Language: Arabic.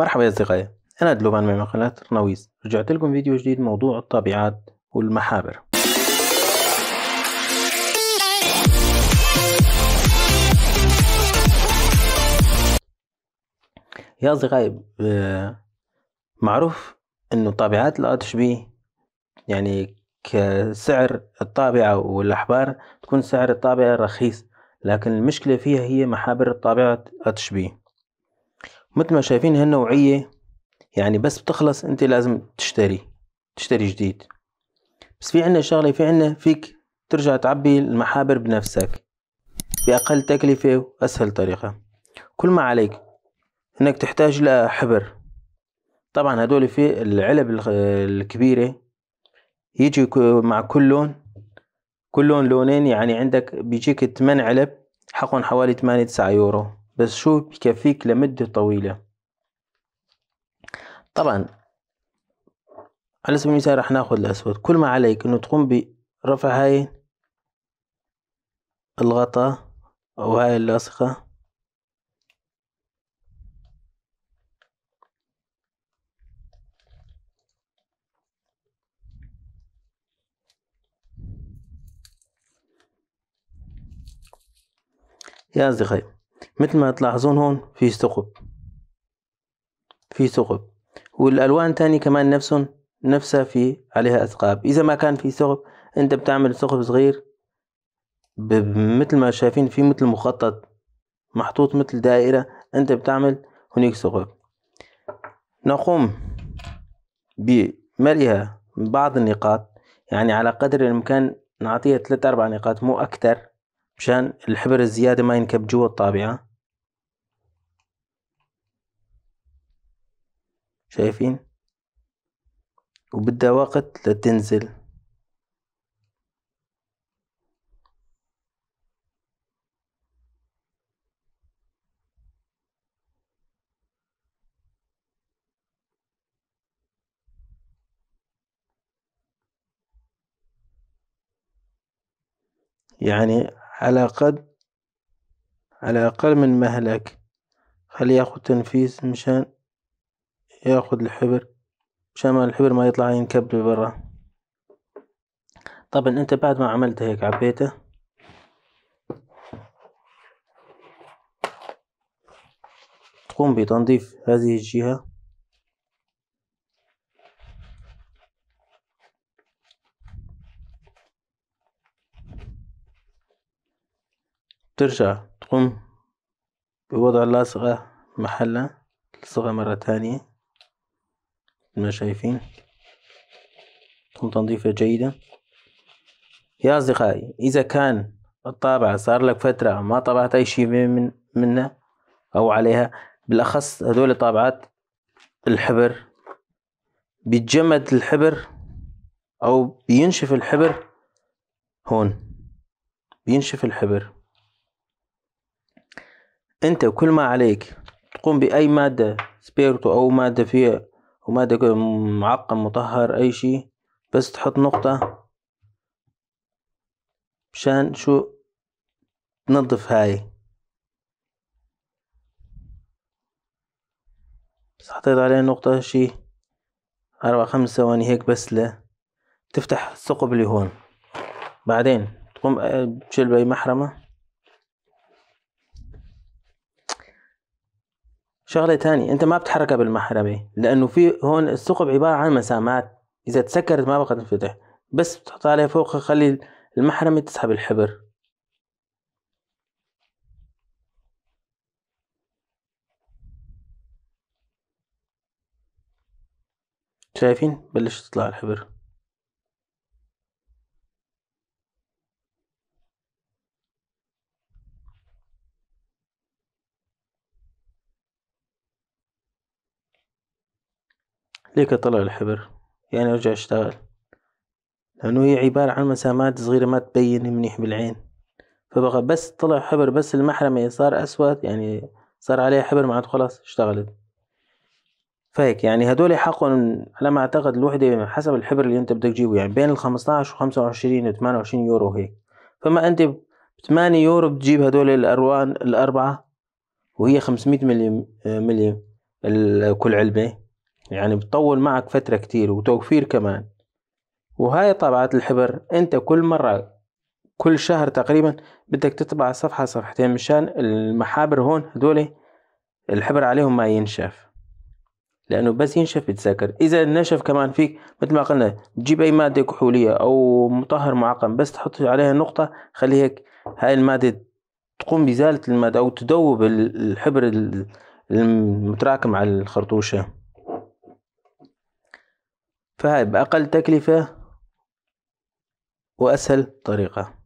مرحبا يا أصدقائي أنا دلوفان من قناة رناويز رجعت لكم فيديو جديد موضوع الطابعات والمحابر يا أصدقائي آه، معروف أنه طابعات لا تشبيه يعني كسعر الطابعة والأحبار تكون سعر الطابعة رخيص لكن المشكلة فيها هي محابر الطابعة لا مثل ما شايفين هالنوعية يعني بس بتخلص انت لازم تشتري تشتري جديد بس في عنا شغلة في عنا فيك ترجع تعبي المحابر بنفسك بأقل تكلفة وأسهل طريقة كل ما عليك انك تحتاج لحبر طبعا هدول في العلب الكبيرة يجي مع كل لون كل لون لونين يعني عندك بيجيك 8 علب حقهم حوالي 8 9 يورو بس شو بكفيك لمدة طويلة طبعا على سبيل المثال راح ناخذ الأسود كل ما عليك أنه تقوم برفع هاي الغطاء أو هاي اللاصقة يا أصدقائي مثل ما تلاحظون هون في ثقب في ثقب والالوان تاني كمان نفسهم نفسها في عليها اثقاب اذا ما كان في ثقب انت بتعمل ثقب صغير مثل ما شايفين في مثل مخطط محطوط مثل دائرة انت بتعمل هناك ثقب نقوم بملئها بعض النقاط يعني على قدر الامكان نعطيها ثلاثة اربع نقاط مو اكتر مشان الحبر الزيادة ما ينكب جوا الطابعة شايفين وبدها وقت لتنزل يعني على قد على أقل من مهلك خلي ياخد تنفيذ مشان ياخد الحبر مشان الحبر ما يطلع ينكب لبرا طبعا انت بعد ما عملت هيك عبيته تقوم بتنظيف هذه الجهة ترجع تقوم بوضع اللاصقة محلها تلصقها مرة تانية ما شايفين تم تنظيفها جيدا يا أصدقائي إذا كان الطابعة صار لك فترة ما طبعت أي شيء من منها أو عليها بالأخص هذول طابعات الحبر بيتجمد الحبر أو بينشف الحبر هون بينشف الحبر أنت كل ما عليك تقوم بأي مادة سبيرتو أو مادة فيها وما معقم مطهر اي شي بس تحط نقطة مشان شو تنظف هاي بس حطيت عليه نقطة شي أربع خمس ثواني هيك بس لا تفتح الثقب اللي هون بعدين تقوم آه، تشيل بأي محرمة شغله تانية انت ما بتحركها بالمحرمه لانه في هون الثقب عباره عن مسامات اذا تسكرت ما بقى تنفتح بس بتحط عليها فوق خلي المحرمه تسحب الحبر شايفين بلش تطلع الحبر ليك طلع الحبر يعني ارجع اشتغل لانه هي عبارة عن مسامات صغيرة ما تبين منيح بالعين فبقى بس طلع حبر بس المحرمة يعني صار اسود يعني صار عليها حبر معناته خلاص اشتغلت فهيك يعني هدول حقهم على ما اعتقد الوحدة حسب الحبر اللي انت بدك تجيبه يعني بين الخمسة عشر وخمسة وعشرين وثمانية وعشرين يورو هيك فما انت بثمانية يورو بتجيب هدول الالوان الاربعة وهي خمسمية ملي ملي كل علبة يعني بتطول معك فترة كتير وتوفير كمان وهاي طابعات الحبر انت كل مرة كل شهر تقريبا بدك تطبع صفحة صفحتين مشان المحابر هون هدول الحبر عليهم ما ينشف لأنه بس ينشف يتسكر إذا نشف كمان فيك مثل ما قلنا تجيب أي مادة كحولية أو مطهر معقم بس تحط عليها نقطة خلي هيك هاي المادة تقوم بإزالة المادة أو تذوب الحبر المتراكم على الخرطوشة فهذا بأقل تكلفة وأسهل طريقة